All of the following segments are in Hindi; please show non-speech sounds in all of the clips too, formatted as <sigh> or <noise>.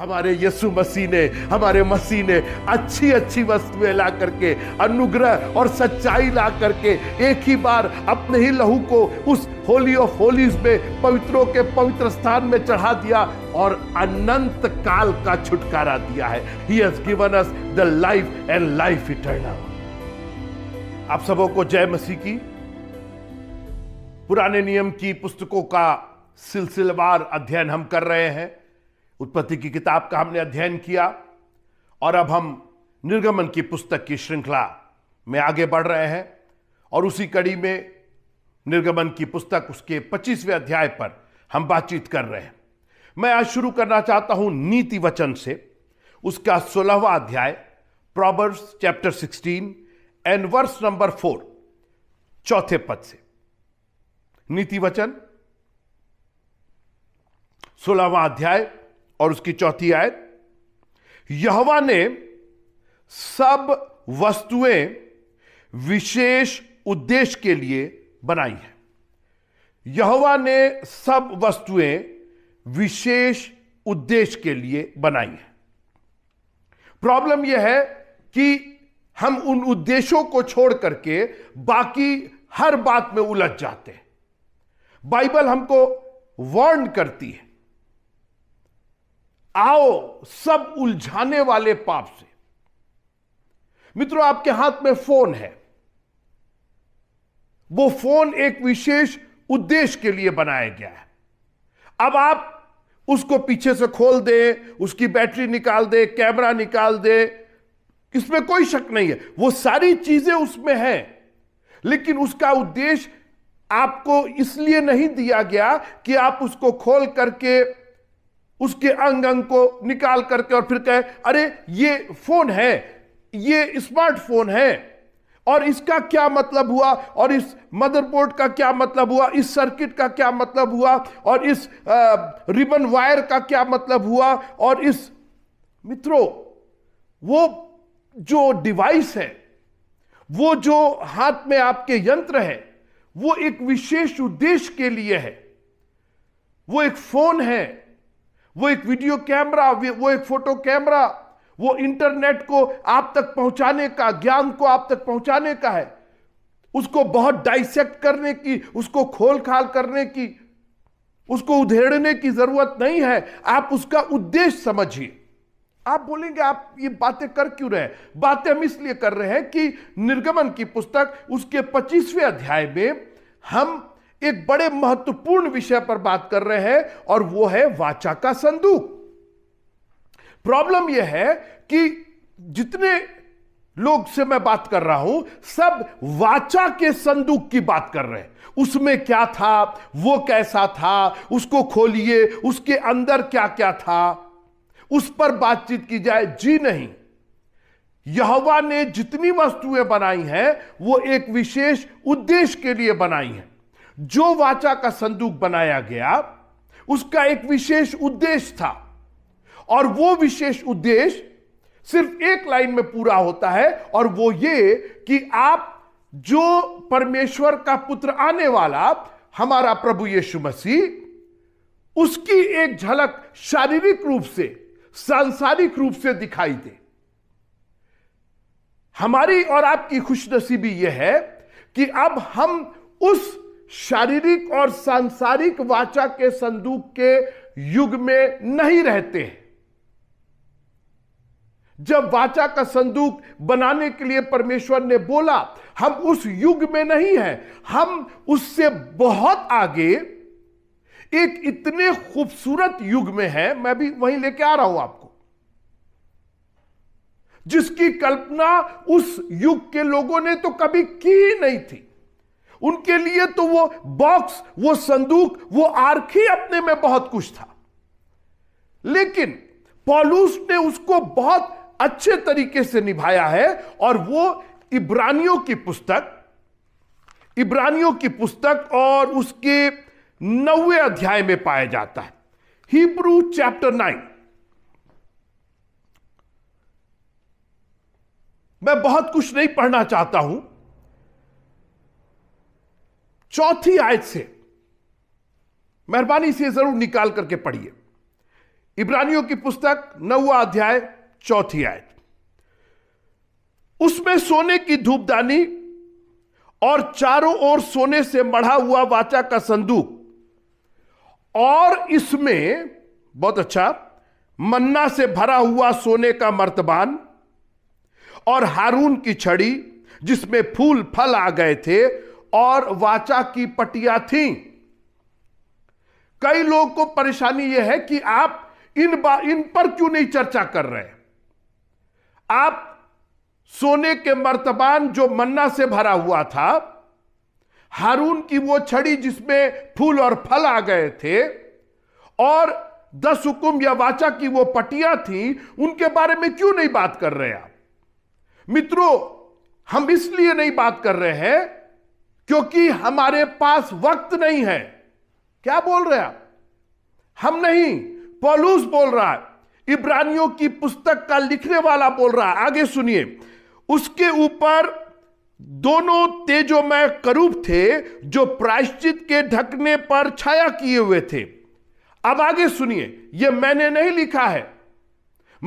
हमारे यीशु मसीह ने हमारे मसीह ने अच्छी अच्छी वस्तुएं ला करके अनुग्रह और सच्चाई ला करके एक ही बार अपने ही लहू को उस होली ऑफ होलीज में पवित्रों के पवित्र स्थान में चढ़ा दिया और अनंत काल का छुटकारा दिया है ही has given us the life and life eternal आप सबों को जय मसीह की पुराने नियम की पुस्तकों का सिलसिलेवार अध्ययन हम कर रहे हैं उत्पत्ति की किताब का हमने अध्ययन किया और अब हम निर्गमन की पुस्तक की श्रृंखला में आगे बढ़ रहे हैं और उसी कड़ी में निर्गमन की पुस्तक उसके 25वें अध्याय पर हम बातचीत कर रहे हैं मैं आज शुरू करना चाहता हूं नीति वचन से उसका सोलहवा अध्याय Proverbs chapter 16 and verse number four चौथे पद से नीति वचन सोलहवा अध्याय और उसकी चौथी आयत यहवा ने सब वस्तुएं विशेष उद्देश्य के लिए बनाई है यहवा ने सब वस्तुएं विशेष उद्देश्य के लिए बनाई है प्रॉब्लम यह है कि हम उन उद्देश्यों को छोड़ करके बाकी हर बात में उलझ जाते हैं बाइबल हमको वार्न करती है आओ सब उलझाने वाले पाप से मित्रों आपके हाथ में फोन है वो फोन एक विशेष उद्देश्य के लिए बनाया गया है अब आप उसको पीछे से खोल दे उसकी बैटरी निकाल दे कैमरा निकाल दे इसमें कोई शक नहीं है वो सारी चीजें उसमें हैं लेकिन उसका उद्देश्य आपको इसलिए नहीं दिया गया कि आप उसको खोल करके उसके अंग अंग को निकाल करके और फिर कहे अरे ये फोन है ये स्मार्टफोन है और इसका क्या मतलब हुआ और इस मदरबोर्ड का क्या मतलब हुआ इस सर्किट का क्या मतलब हुआ और इस रिबन वायर का क्या मतलब हुआ और इस मित्रों वो जो डिवाइस है वो जो हाथ में आपके यंत्र है वो एक विशेष उद्देश्य के लिए है वो एक फोन है वो एक वीडियो कैमरा वो एक फोटो कैमरा वो इंटरनेट को आप तक पहुंचाने का ज्ञान को आप तक पहुंचाने का है उसको बहुत डाइसेक्ट करने की उसको खोल खाल करने की उसको उधेड़ने की जरूरत नहीं है आप उसका उद्देश्य समझिए आप बोलेंगे आप ये बातें कर क्यों रहे बातें हम इसलिए कर रहे हैं कि निर्गमन की पुस्तक उसके 25वें अध्याय में हम एक बड़े महत्वपूर्ण विषय पर बात कर रहे हैं और वो है वाचा का संदूक प्रॉब्लम यह है कि जितने लोग से मैं बात कर रहा हूं सब वाचा के संदूक की बात कर रहे हैं उसमें क्या था वो कैसा था उसको खोलिए उसके अंदर क्या क्या था उस पर बातचीत की जाए जी नहीं यहवा ने जितनी वस्तुएं बनाई हैं वो एक विशेष उद्देश्य के लिए बनाई हैं जो वाचा का संदूक बनाया गया उसका एक विशेष उद्देश्य था और वो विशेष उद्देश्य सिर्फ एक लाइन में पूरा होता है और वो ये कि आप जो परमेश्वर का पुत्र आने वाला हमारा प्रभु यीशु मसीह उसकी एक झलक शारीरिक रूप से सांसारिक रूप से दिखाई दे हमारी और आपकी खुशनसीबी यह है कि अब हम उस शारीरिक और सांसारिक वाचा के संदूक के युग में नहीं रहते हैं जब वाचा का संदूक बनाने के लिए परमेश्वर ने बोला हम उस युग में नहीं है हम उससे बहुत आगे एक इतने खूबसूरत युग में है मैं भी वहीं लेके आ रहा हूं आपको जिसकी कल्पना उस युग के लोगों ने तो कभी की ही नहीं थी उनके लिए तो वो बॉक्स वो संदूक वो आरखी अपने में बहुत कुछ था लेकिन पॉलूस ने उसको बहुत अच्छे तरीके से निभाया है और वो इब्रानियों की पुस्तक इब्रानियों की पुस्तक और उसके नवे अध्याय में पाया जाता है हिब्रू चैप्टर नाइन मैं बहुत कुछ नहीं पढ़ना चाहता हूं चौथी आयत से मेहरबानी से जरूर निकाल करके पढ़िए इब्रानियों की पुस्तक नौवा अध्याय चौथी आयत उसमें सोने की धूपदानी और चारों ओर सोने से मढ़ा हुआ वाचा का संदूक और इसमें बहुत अच्छा मन्ना से भरा हुआ सोने का मर्तबान और हारून की छड़ी जिसमें फूल फल आ गए थे और वाचा की पटिया थी कई लोगों को परेशानी यह है कि आप इन इन पर क्यों नहीं चर्चा कर रहे आप सोने के मर्तबान जो मन्ना से भरा हुआ था हारून की वो छड़ी जिसमें फूल और फल आ गए थे और दस हुकुम या वाचा की वो पटिया थी उनके बारे में क्यों नहीं बात कर रहे आप मित्रों हम इसलिए नहीं बात कर रहे हैं क्योंकि हमारे पास वक्त नहीं है क्या बोल रहे आप हम नहीं पॉलूस बोल रहा है इब्रानियों की पुस्तक का लिखने वाला बोल रहा है आगे सुनिए उसके ऊपर दोनों तेजोमय करूप थे जो प्रायश्चित के ढकने पर छाया किए हुए थे अब आगे सुनिए यह मैंने नहीं लिखा है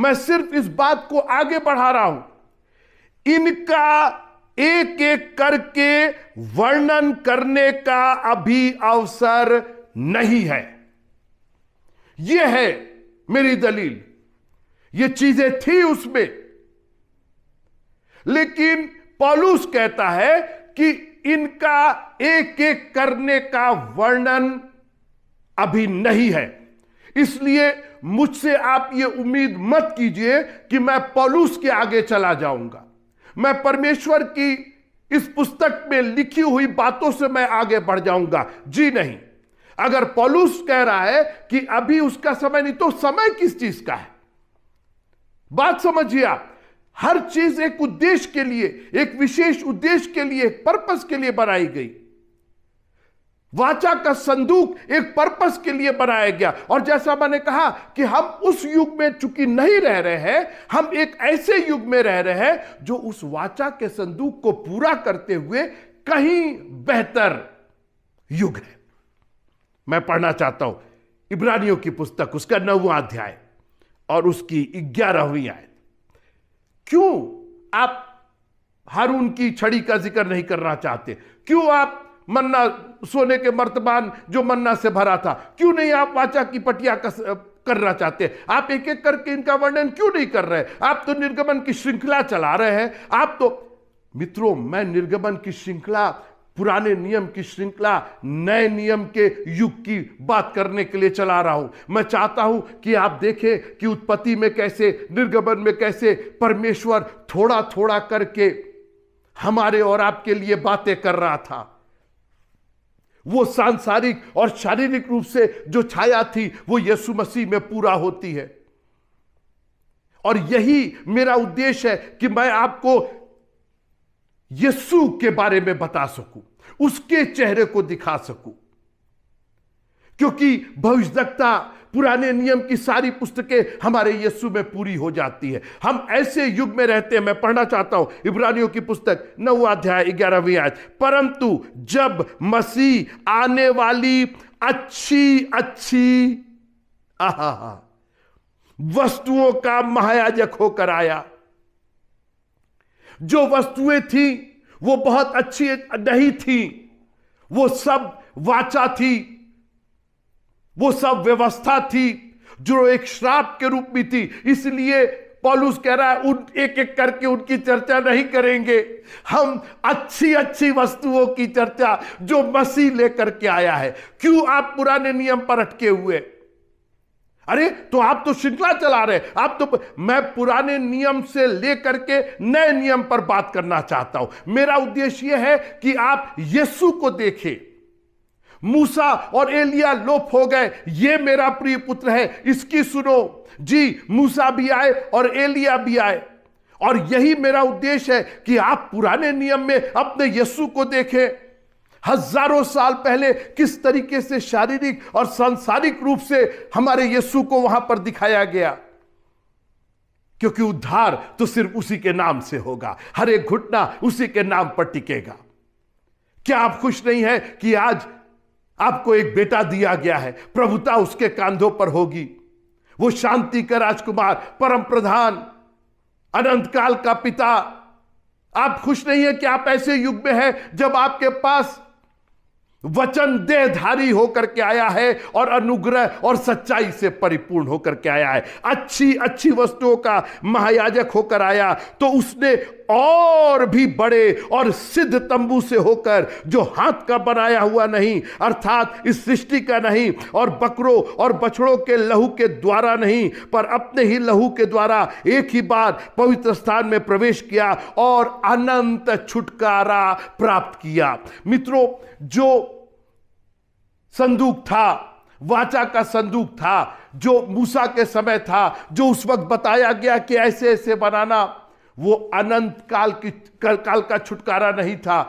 मैं सिर्फ इस बात को आगे बढ़ा रहा हूं इनका एक एक करके वर्णन करने का अभी अवसर नहीं है यह है मेरी दलील ये चीजें थी उसमें लेकिन पॉलूस कहता है कि इनका एक एक करने का वर्णन अभी नहीं है इसलिए मुझसे आप ये उम्मीद मत कीजिए कि मैं पॉलूस के आगे चला जाऊंगा मैं परमेश्वर की इस पुस्तक में लिखी हुई बातों से मैं आगे बढ़ जाऊंगा जी नहीं अगर पॉलूस कह रहा है कि अभी उसका समय नहीं तो समय किस चीज का है बात समझिए आप हर चीज एक उद्देश्य के लिए एक विशेष उद्देश्य के लिए पर्पस के लिए बनाई गई वाचा का संदूक एक पर्पस के लिए बनाया गया और जैसा मैंने कहा कि हम उस युग में चुकी नहीं रह रहे हैं हम एक ऐसे युग में रह रहे हैं जो उस वाचा के संदूक को पूरा करते हुए कहीं बेहतर युग है मैं पढ़ना चाहता हूं इब्रानियों की पुस्तक उसका नौवा अध्याय और उसकी ग्यारहवीं आयत क्यों आप हारून की छड़ी का जिक्र नहीं करना चाहते क्यों आप मन्ना सोने के मर्तबान जो मन्ना से भरा था क्यों नहीं आप वाचा की पटिया कस, करना चाहते आप एक एक करके इनका वर्णन क्यों नहीं कर रहे आप तो निर्गमन की श्रृंखला चला रहे हैं आप तो मित्रों मैं निर्गमन की श्रृंखला पुराने नियम की श्रृंखला नए नियम के युग की बात करने के लिए चला रहा हूं मैं चाहता हूं कि आप देखें कि उत्पत्ति में कैसे निर्गमन में कैसे परमेश्वर थोड़ा थोड़ा करके हमारे और आपके लिए बातें कर रहा था वो सांसारिक और शारीरिक रूप से जो छाया थी वो यीशु मसीह में पूरा होती है और यही मेरा उद्देश्य है कि मैं आपको यीशु के बारे में बता सकूं उसके चेहरे को दिखा सकूं क्योंकि भविष्यता पुराने नियम की सारी पुस्तकें हमारे यीशु में पूरी हो जाती है हम ऐसे युग में रहते हैं मैं पढ़ना चाहता हूं इब्रानियों की पुस्तक नौवा अध्याय ग्यारहवीं आयत परंतु जब मसीह आने वाली अच्छी अच्छी आहा वस्तुओं का महायाजक होकर आया जो वस्तुएं थी वो बहुत अच्छी नहीं थी वो सब वाचा थी वो सब व्यवस्था थी जो एक श्राप के रूप में थी इसलिए पॉलुस कह रहा है उन एक एक करके उनकी चर्चा नहीं करेंगे हम अच्छी अच्छी वस्तुओं की चर्चा जो मसीह लेकर के आया है क्यों आप पुराने नियम पर अटके हुए अरे तो आप तो श्रृंखला चला रहे आप तो मैं पुराने नियम से लेकर के नए नियम पर बात करना चाहता हूं मेरा उद्देश्य यह है कि आप यीशु को देखें मूसा और एलिया लोप हो गए ये मेरा प्रिय पुत्र है इसकी सुनो जी मूसा भी आए और एलिया भी आए और यही मेरा उद्देश्य है कि आप पुराने नियम में अपने यस्सु को देखें हजारों साल पहले किस तरीके से शारीरिक और सांसारिक रूप से हमारे यस्सु को वहां पर दिखाया गया क्योंकि उद्धार तो सिर्फ उसी के नाम से होगा हर एक घुटना उसी के नाम पर टिकेगा क्या आप खुश नहीं है कि आज आपको एक बेटा दिया गया है प्रभुता उसके कांधों पर होगी वो शांति का राजकुमार परम प्रधान अनंत काल का पिता आप खुश नहीं है कि आप ऐसे युग में हैं जब आपके पास वचन देहधारी होकर के आया है और अनुग्रह और सच्चाई से परिपूर्ण होकर के आया है अच्छी अच्छी वस्तुओं का महायाजक होकर आया तो उसने और भी बड़े और सिद्ध तंबू से होकर जो हाथ का बनाया हुआ नहीं अर्थात इस सृष्टि का नहीं और बकरों और बछड़ों के लहू के द्वारा नहीं पर अपने ही लहू के द्वारा एक ही बार पवित्र स्थान में प्रवेश किया और अनंत छुटकारा प्राप्त किया मित्रों जो संदूक था वाचा का संदूक था जो मूसा के समय था जो उस वक्त बताया गया कि ऐसे ऐसे बनाना वो अनंत काल की काल का छुटकारा नहीं था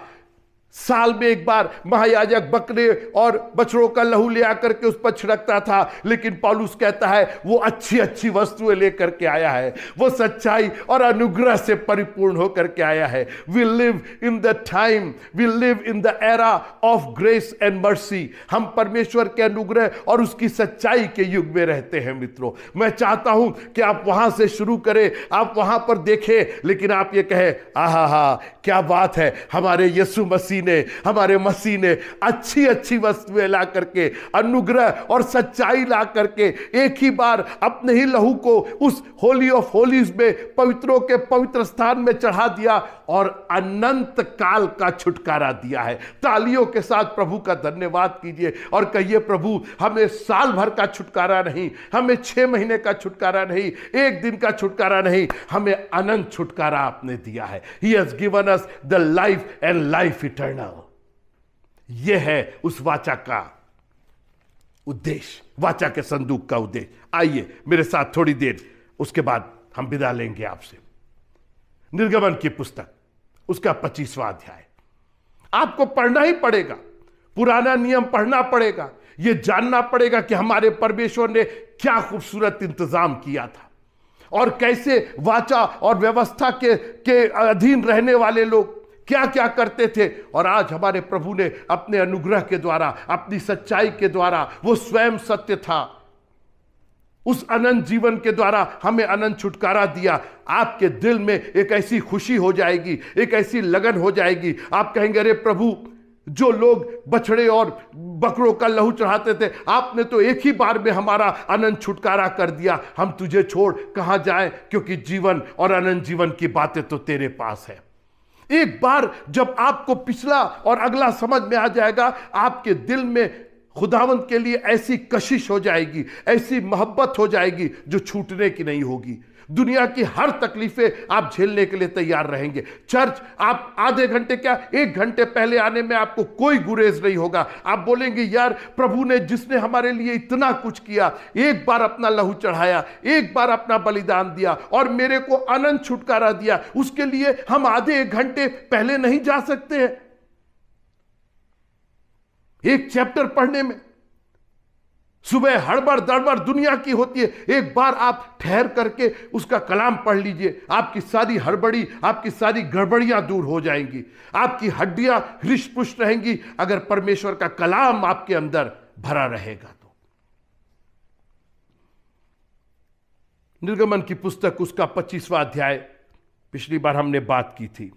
साल में एक बार महायाजक बकरे और बछड़ों का लहू ले आकर के उस पर छिड़कता था लेकिन पॉलुस कहता है वो अच्छी अच्छी वस्तुएं लेकर के आया है वो सच्चाई और अनुग्रह से परिपूर्ण होकर के आया है we live in the time we live in the era of grace and mercy हम परमेश्वर के अनुग्रह और उसकी सच्चाई के युग में रहते हैं मित्रों मैं चाहता हूं कि आप वहां से शुरू करें आप वहां पर देखें लेकिन आप ये कहें आह हा क्या बात है हमारे यसु मसीह ने हमारे मसीह ने अच्छी अच्छी वस्तुएं ला करके अनुग्रह और सच्चाई ला करके एक ही बार अपने ही लहू को उस होली ऑफ होलीज में पवित्रों के पवित्र स्थान में चढ़ा दिया और अनंत काल का छुटकारा दिया है तालियों के साथ प्रभु का धन्यवाद कीजिए और कहिए प्रभु हमें साल भर का छुटकारा नहीं हमें छह महीने का छुटकारा नहीं एक दिन का छुटकारा नहीं हमें अनंत छुटकारा आपने दिया है ही has given us the life and life eternal करना यह है उस वाचा का उद्देश्य वाचा के संदूक का उद्देश्य आइए मेरे साथ थोड़ी देर उसके बाद हम विदा लेंगे आपसे निर्गमन की पुस्तक उसका पच्चीसवा अध्याय आपको पढ़ना ही पड़ेगा पुराना नियम पढ़ना पड़ेगा यह जानना पड़ेगा कि हमारे परमेश्वर ने क्या खूबसूरत इंतजाम किया था और कैसे वाचा और व्यवस्था के के अधीन रहने वाले लोग क्या क्या करते थे और आज हमारे प्रभु ने अपने अनुग्रह के द्वारा अपनी सच्चाई के द्वारा वो स्वयं सत्य था उस अनंत जीवन के द्वारा हमें अनंत छुटकारा दिया आपके दिल में एक ऐसी खुशी हो जाएगी एक ऐसी लगन हो जाएगी आप कहेंगे अरे प्रभु जो लोग बछड़े और बकरों का लहू चढ़ाते थे आपने तो एक ही बार में हमारा अनंत छुटकारा कर दिया हम तुझे छोड़ कहाँ जाएं क्योंकि जीवन और अनंत जीवन की बातें तो तेरे पास है एक बार जब आपको पिछला और अगला समझ में आ जाएगा आपके दिल में खुदावंत के लिए ऐसी कशिश हो जाएगी ऐसी मोहब्बत हो जाएगी जो छूटने की नहीं होगी दुनिया की हर तकलीफें आप झेलने के लिए तैयार रहेंगे चर्च आप आधे घंटे क्या एक घंटे पहले आने में आपको कोई गुरेज नहीं होगा आप बोलेंगे यार प्रभु ने जिसने हमारे लिए इतना कुछ किया एक बार अपना लहू चढ़ाया एक बार अपना बलिदान दिया और मेरे को अनंत छुटकारा दिया उसके लिए हम आधे एक घंटे पहले नहीं जा सकते हैं एक चैप्टर पढ़ने में सुबह हड़बड़ दड़बड़ दुनिया की होती है एक बार आप ठहर करके उसका कलाम पढ़ लीजिए आपकी सारी हड़बड़ी आपकी सारी गड़बड़ियां दूर हो जाएंगी आपकी हड्डियां हृष्ट पुष्ट रहेंगी अगर परमेश्वर का कलाम आपके अंदर भरा रहेगा तो निर्गमन की पुस्तक उसका पच्चीसवा अध्याय पिछली बार हमने बात की थी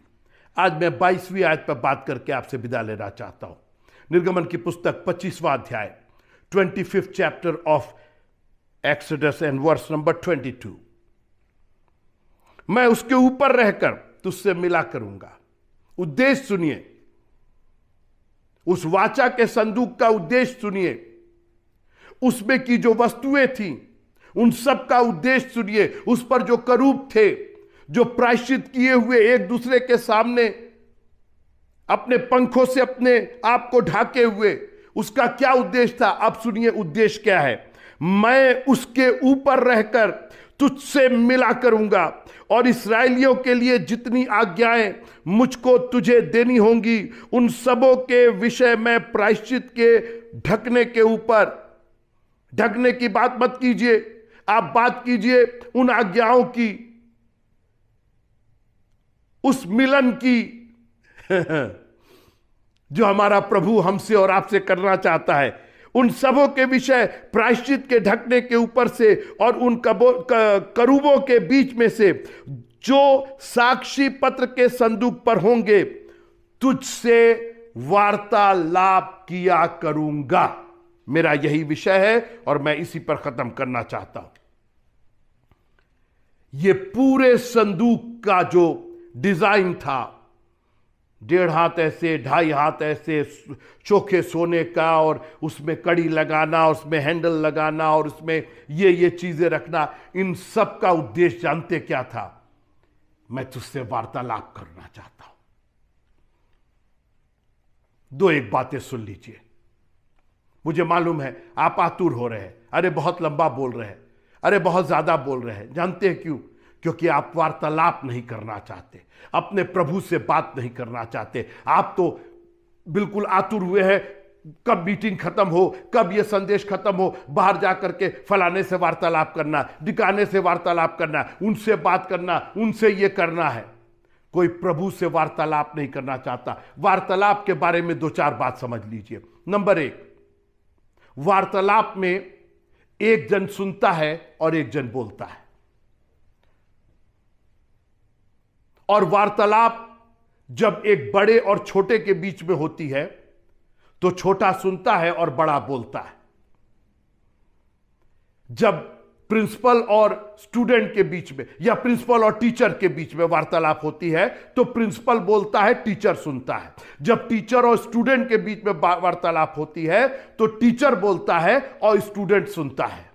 आज मैं बाईसवीं आयत पर बात करके आपसे विदा लेना चाहता हूं निर्गमन की पुस्तक पच्चीसवा अध्याय 25th chapter of Exodus and verse number 22 मैं उसके ऊपर रहकर तुझसे मिला करूंगा उद्देश्य सुनिए उस वाचा के संदूक का उद्देश्य सुनिए उसमें की जो वस्तुएं थी उन सब का उद्देश्य सुनिए उस पर जो करूप थे जो प्रायश्चित किए हुए एक दूसरे के सामने अपने पंखों से अपने आप को ढाके हुए उसका क्या उद्देश्य था अब सुनिए उद्देश्य क्या है मैं उसके ऊपर रहकर तुझसे मिला करूंगा और इसराइलियों के लिए जितनी आज्ञाएं मुझको तुझे देनी होंगी उन सबों के विषय में प्रायश्चित के ढकने के ऊपर ढकने की बात मत कीजिए आप बात कीजिए उन आज्ञाओं की उस मिलन की <laughs> जो हमारा प्रभु हमसे और आपसे करना चाहता है उन सबों के विषय प्रायश्चित के ढकने के ऊपर से और उन कबो करूबों के बीच में से जो साक्षी पत्र के संदूक पर होंगे तुझसे वार्तालाप किया करूंगा मेरा यही विषय है और मैं इसी पर खत्म करना चाहता हूं यह पूरे संदूक का जो डिजाइन था डेढ़ हाथ ऐसे ढाई हाथ ऐसे चोखे सोने का और उसमें कड़ी लगाना उसमें हैंडल लगाना और उसमें ये ये चीज़ें रखना इन सब का उद्देश्य जानते क्या था मैं तुझसे वार्तालाप करना चाहता हूं दो एक बातें सुन लीजिए मुझे मालूम है आप आतुर हो रहे हैं अरे बहुत लंबा बोल रहे हैं अरे बहुत ज़्यादा बोल रहे हैं जानते हैं क्यों क्योंकि आप वार्तालाप नहीं करना चाहते अपने प्रभु से बात नहीं करना चाहते आप तो बिल्कुल आतुर हुए हैं कब मीटिंग खत्म हो कब यह संदेश खत्म हो बाहर जा करके फलाने से वार्तालाप करना दिखाने से वार्तालाप करना उनसे बात करना उनसे यह करना है कोई प्रभु से वार्तालाप नहीं करना चाहता वार्तालाप के बारे में दो चार बात समझ लीजिए नंबर एक वार्तालाप में एक जन सुनता है और एक जन बोलता है और वार्तालाप जब एक बड़े और छोटे के बीच में होती है तो छोटा सुनता है और बड़ा बोलता है जब प्रिंसिपल और स्टूडेंट के बीच में या प्रिंसिपल और टीचर के बीच में वार्तालाप होती है तो प्रिंसिपल बोलता है टीचर सुनता है जब टीचर और स्टूडेंट के बीच में वार्तालाप होती है तो टीचर बोलता है और स्टूडेंट सुनता है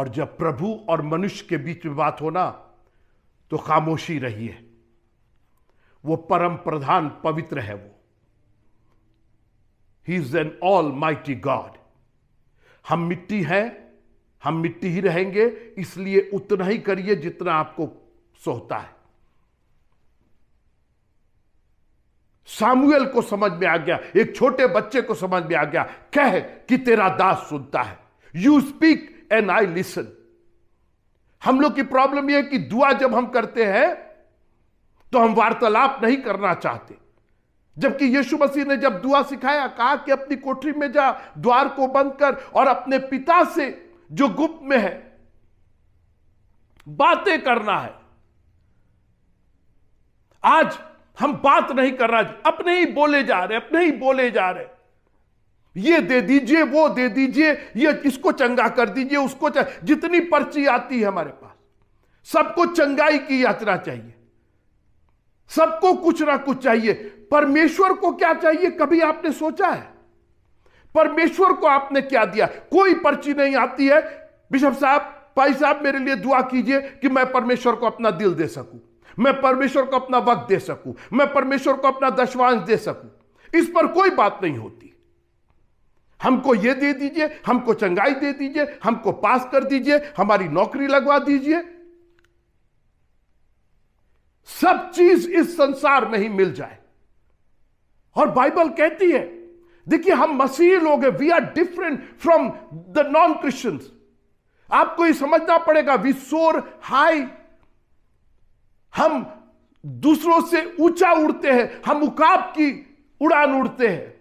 और जब प्रभु और मनुष्य के बीच में बात होना तो खामोशी है वो परम प्रधान पवित्र है वो ही is an almighty God हम मिट्टी हैं हम मिट्टी ही रहेंगे इसलिए उतना ही करिए जितना आपको सोहता है सामुएल को समझ में आ गया एक छोटे बच्चे को समझ में आ गया कह कि तेरा दास सुनता है you speak and I listen हम लोग की प्रॉब्लम यह है कि दुआ जब हम करते हैं तो हम वार्तालाप नहीं करना चाहते जबकि यीशु मसीह ने जब दुआ सिखाया कहा कि अपनी कोठरी में जा द्वार को बंद कर और अपने पिता से जो गुप्त में है बातें करना है आज हम बात नहीं कर रहे अपने ही बोले जा रहे अपने ही बोले जा रहे ये दे दीजिए वो दे दीजिए ये इसको चंगा कर दीजिए उसको जितनी पर्ची आती है हमारे पास सबको चंगाई की यात्रा चाहिए सबको कुछ ना कुछ चाहिए परमेश्वर को क्या चाहिए कभी आपने सोचा है परमेश्वर को आपने क्या दिया कोई पर्ची नहीं आती है बिशप साहब भाई साहब मेरे लिए दुआ कीजिए कि मैं परमेश्वर को अपना दिल दे सकूं मैं परमेश्वर को अपना वक्त दे सकूं मैं परमेश्वर को अपना दशवांश दे सकूं इस पर कोई बात नहीं होती हमको ये दे दीजिए हमको चंगाई दे दीजिए हमको पास कर दीजिए हमारी नौकरी लगवा दीजिए सब चीज इस संसार में ही मिल जाए और बाइबल कहती है देखिए हम मसीह लोग हैं we are different from the non Christians आपको ये समझना पड़ेगा वी सोर हाई हम दूसरों से ऊंचा उड़ते हैं हम उकाब की उड़ान उड़ते हैं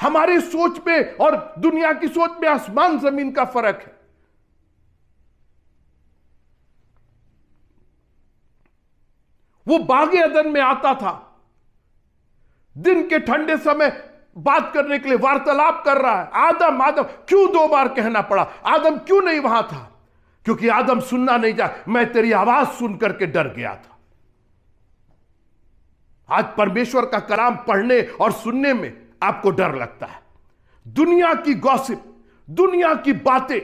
हमारी सोच में और दुनिया की सोच में आसमान जमीन का फर्क है वो बागे अदन में आता था दिन के ठंडे समय बात करने के लिए वार्तालाप कर रहा है आदम आदम क्यों दो बार कहना पड़ा आदम क्यों नहीं वहां था क्योंकि आदम सुनना नहीं चाह मैं तेरी आवाज सुन करके डर गया था आज परमेश्वर का कलाम पढ़ने और सुनने में आपको डर लगता है दुनिया की गॉसिप दुनिया की बातें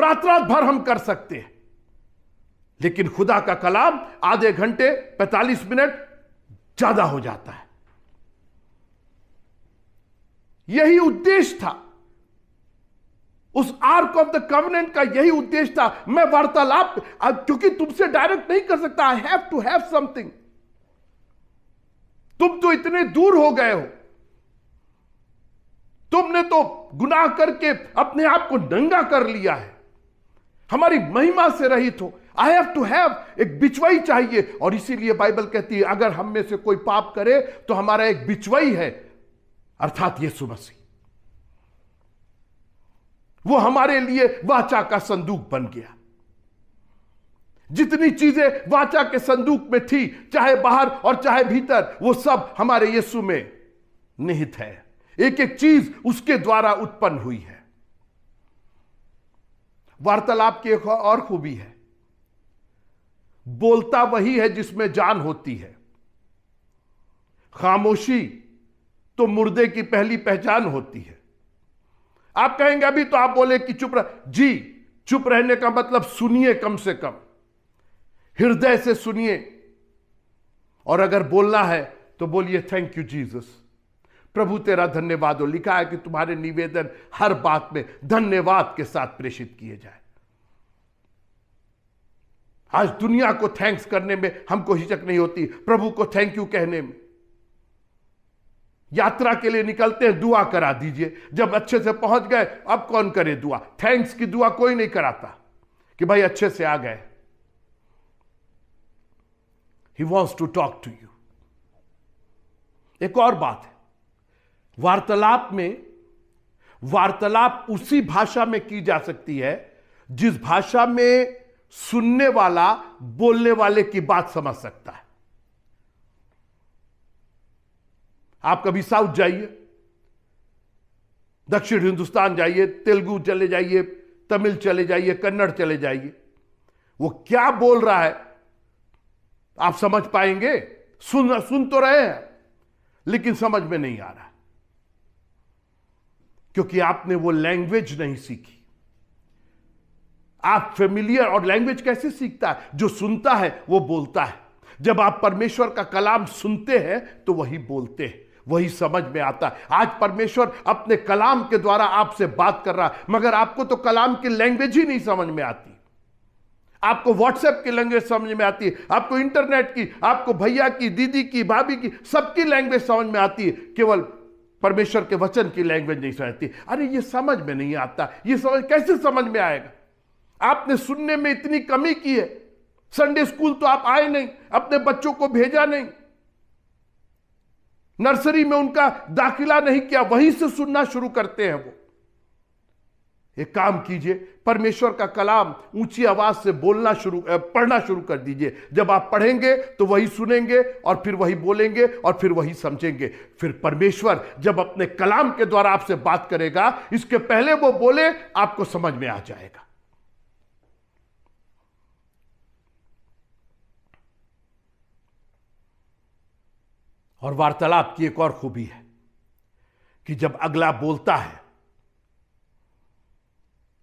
रात रात भर हम कर सकते हैं लेकिन खुदा का कलाम आधे घंटे 45 मिनट ज्यादा हो जाता है यही उद्देश्य था उस आर्क ऑफ द कवनेंट का यही उद्देश्य था मैं वार्तालाप क्योंकि तुमसे डायरेक्ट नहीं कर सकता I have to have something तुम तो इतने दूर हो गए हो तुमने तो गुनाह करके अपने आप को नंगा कर लिया है हमारी महिमा से रहित हो आई हैव टू हैव एक बिचवाई चाहिए और इसीलिए बाइबल कहती है अगर हम में से कोई पाप करे तो हमारा एक बिचवाई है अर्थात यीशु मसीह वो हमारे लिए वाचा का संदूक बन गया जितनी चीजें वाचा के संदूक में थी चाहे बाहर और चाहे भीतर वो सब हमारे यीशु में निहित है एक एक चीज उसके द्वारा उत्पन्न हुई है वार्तालाप की एक और खूबी है बोलता वही है जिसमें जान होती है खामोशी तो मुर्दे की पहली पहचान होती है आप कहेंगे अभी तो आप बोले कि चुप रह जी चुप रहने का मतलब सुनिए कम से कम हृदय से सुनिए और अगर बोलना है तो बोलिए थैंक यू जीसस प्रभु तेरा धन्यवाद हो लिखा है कि तुम्हारे निवेदन हर बात में धन्यवाद के साथ प्रेषित किए जाए आज दुनिया को थैंक्स करने में हमको हिचक नहीं होती प्रभु को थैंक यू कहने में यात्रा के लिए निकलते हैं दुआ करा दीजिए जब अच्छे से पहुंच गए अब कौन करे दुआ थैंक्स की दुआ कोई नहीं कराता कि भाई अच्छे से आ गए he wants to talk to you एक और बात है वार्तालाप में वार्तालाप उसी भाषा में की जा सकती है जिस भाषा में सुनने वाला बोलने वाले की बात समझ सकता है आप कभी साउथ जाइए दक्षिण हिंदुस्तान जाइए तेलुगु चले जाइए तमिल चले जाइए कन्नड़ चले जाइए वो क्या बोल रहा है आप समझ पाएंगे सुन सुन तो रहे हैं लेकिन समझ में नहीं आ रहा क्योंकि आपने वो लैंग्वेज नहीं सीखी आप फेमिलियर और लैंग्वेज कैसे सीखता है जो सुनता है वो बोलता है जब आप परमेश्वर का कलाम सुनते हैं तो वही बोलते हैं वही समझ में आता है आज परमेश्वर अपने कलाम के द्वारा आपसे बात कर रहा है मगर आपको तो कलाम की लैंग्वेज ही नहीं समझ में आती आपको व्हाट्सएप की लैंग्वेज समझ में आती है आपको इंटरनेट की आपको भैया की दीदी की भाभी की सबकी लैंग्वेज समझ में आती है केवल परमेश्वर के वचन की लैंग्वेज नहीं समझती अरे ये समझ में नहीं आता ये समझ कैसे समझ में आएगा आपने सुनने में इतनी कमी की है संडे स्कूल तो आप आए नहीं अपने बच्चों को भेजा नहीं नर्सरी में उनका दाखिला नहीं किया वहीं से सुनना शुरू करते हैं वो एक काम कीजिए परमेश्वर का कलाम ऊंची आवाज से बोलना शुरू पढ़ना शुरू कर दीजिए जब आप पढ़ेंगे तो वही सुनेंगे और फिर वही बोलेंगे और फिर वही समझेंगे फिर परमेश्वर जब अपने कलाम के द्वारा आपसे बात करेगा इसके पहले वो बोले आपको समझ में आ जाएगा और वार्तालाप की एक और खूबी है कि जब अगला बोलता है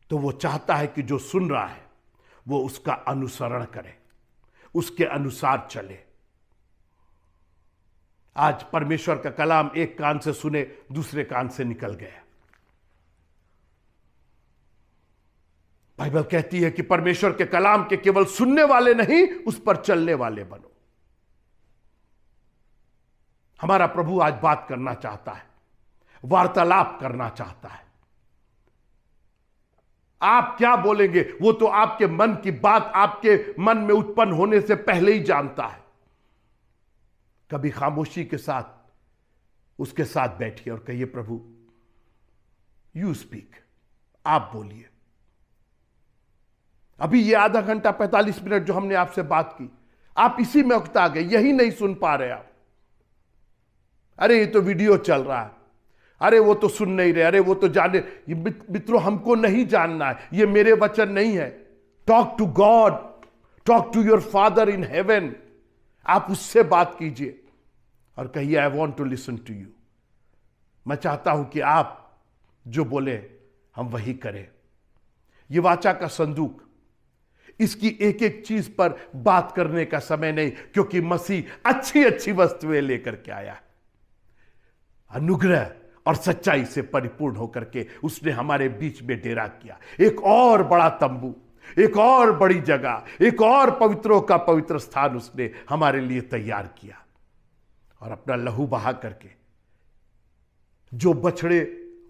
तो वो चाहता है कि जो सुन रहा है वो उसका अनुसरण करे उसके अनुसार चले आज परमेश्वर का कलाम एक कान से सुने दूसरे कान से निकल गया बाइबल कहती है कि परमेश्वर के कलाम के केवल सुनने वाले नहीं उस पर चलने वाले बनो हमारा प्रभु आज बात करना चाहता है वार्तालाप करना चाहता है आप क्या बोलेंगे वो तो आपके मन की बात आपके मन में उत्पन्न होने से पहले ही जानता है कभी खामोशी के साथ उसके साथ बैठिए और कहिए प्रभु यू स्पीक आप बोलिए अभी ये आधा घंटा 45 मिनट जो हमने आपसे बात की आप इसी में उकता गए यही नहीं सुन पा रहे आप अरे ये तो वीडियो चल रहा है अरे वो तो सुन नहीं रहे अरे वो तो जाने मित्रों हमको नहीं जानना है ये मेरे वचन नहीं है talk to God talk to your father in heaven आप उससे बात कीजिए और कहिए I want to listen to you मैं चाहता हूं कि आप जो बोले हम वही करें ये वाचा का संदूक इसकी एक एक चीज पर बात करने का समय नहीं क्योंकि मसीह अच्छी अच्छी वस्तुएं लेकर के आया अनुग्रह और सच्चाई से परिपूर्ण होकर के उसने हमारे बीच में डेरा किया एक और बड़ा तंबू एक और बड़ी जगह एक और पवित्रों का पवित्र स्थान उसने हमारे लिए तैयार किया और अपना लहू बहा करके जो बछड़े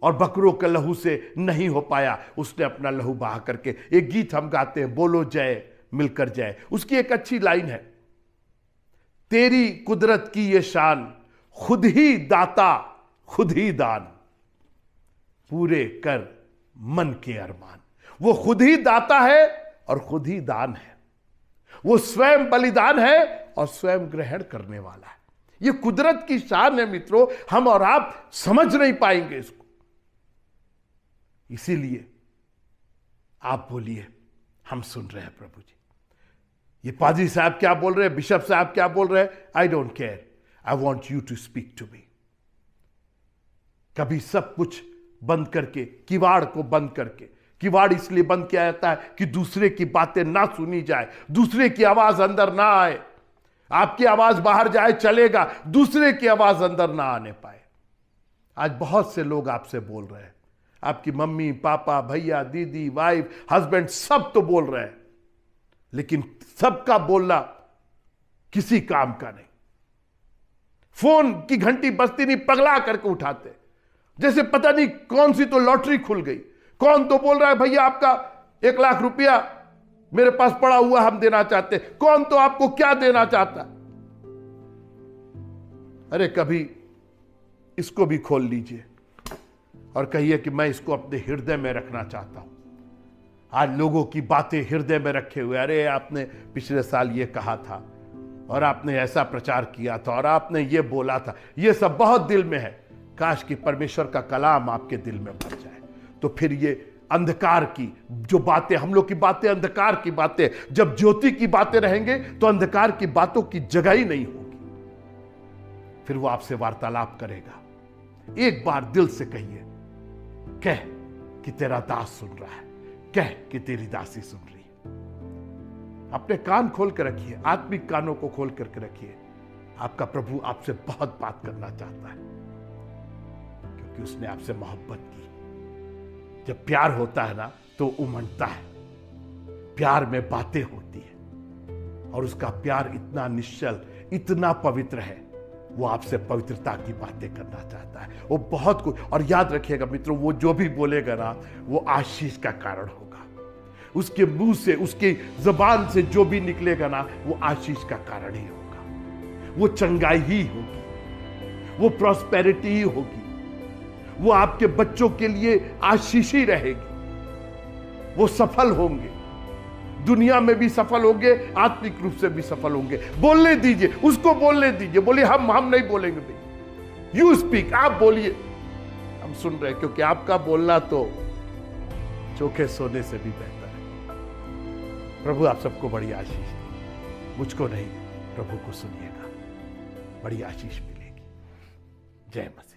और बकरों के लहू से नहीं हो पाया उसने अपना लहू बहा करके एक गीत हम गाते हैं बोलो जय मिलकर जय उसकी एक अच्छी लाइन है तेरी कुदरत की ये शान खुद ही दाता खुद ही दान पूरे कर मन के अरमान वो खुद ही दाता है और खुद ही दान है वो स्वयं बलिदान है और स्वयं ग्रहण करने वाला है ये कुदरत की शान है मित्रों हम और आप समझ नहीं पाएंगे इसको इसीलिए आप बोलिए हम सुन रहे हैं प्रभु जी ये पाजी साहब क्या बोल रहे हैं बिशप साहब क्या बोल रहे हैं I don't care I want you to speak to me कभी सब कुछ बंद करके किवाड़ को बंद करके किवाड़ इसलिए बंद किया जाता है कि दूसरे की बातें ना सुनी जाए दूसरे की आवाज अंदर ना आए आपकी आवाज बाहर जाए चलेगा दूसरे की आवाज अंदर ना आने पाए आज बहुत से लोग आपसे बोल रहे हैं आपकी मम्मी पापा भैया दीदी वाइफ हस्बैंड सब तो बोल रहे हैं लेकिन सबका बोलना किसी काम का नहीं फोन की घंटी बजती नहीं पगला करके उठाते जैसे पता नहीं कौन सी तो लॉटरी खुल गई कौन तो बोल रहा है भैया आपका एक लाख रुपया मेरे पास पड़ा हुआ हम देना चाहते कौन तो आपको क्या देना चाहता अरे कभी इसको भी खोल लीजिए और कहिए कि मैं इसको अपने हृदय में रखना चाहता हूं आज लोगों की बातें हृदय में रखे हुए अरे आपने पिछले साल ये कहा था और आपने ऐसा प्रचार किया था और आपने ये बोला था ये सब बहुत दिल में है काश कि परमेश्वर का कलाम आपके दिल में भर जाए तो फिर ये अंधकार की जो बातें हम लोग की बातें अंधकार की बातें जब ज्योति की बातें रहेंगे तो अंधकार की बातों की जगह ही नहीं होगी फिर वो आपसे वार्तालाप करेगा एक बार दिल से कहिए कह कि तेरा दास सुन रहा है कह कि तेरी दासी सुन रही है अपने कान खोल कर रखिए आत्मिक कानों को खोल करके रखिए आपका प्रभु आपसे बहुत बात करना चाहता है कि उसने आपसे मोहब्बत की जब प्यार होता है ना तो उमड़ता है प्यार में बातें होती है और उसका प्यार इतना निश्चल इतना पवित्र है वो आपसे पवित्रता की बातें करना चाहता है वो बहुत कुछ और याद रखिएगा मित्रों वो जो भी बोलेगा ना वो आशीष का कारण होगा उसके मुंह से उसके जबान से जो भी निकलेगा ना वो आशीष का कारण ही होगा वो चंगाई ही होगी वो प्रॉस्पेरिटी ही होगी वो आपके बच्चों के लिए आशीषी रहेगी वो सफल होंगे दुनिया में भी सफल होंगे आत्मिक रूप से भी सफल होंगे बोलने दीजिए उसको बोलने दीजिए बोलिए हम हम नहीं बोलेंगे भाई यू स्पीक आप बोलिए हम सुन रहे हैं क्योंकि आपका बोलना तो चोखे सोने से भी बेहतर है प्रभु आप सबको बड़ी आशीष मुझको नहीं प्रभु को सुनिएगा बड़ी आशीष मिलेगी जय मसीह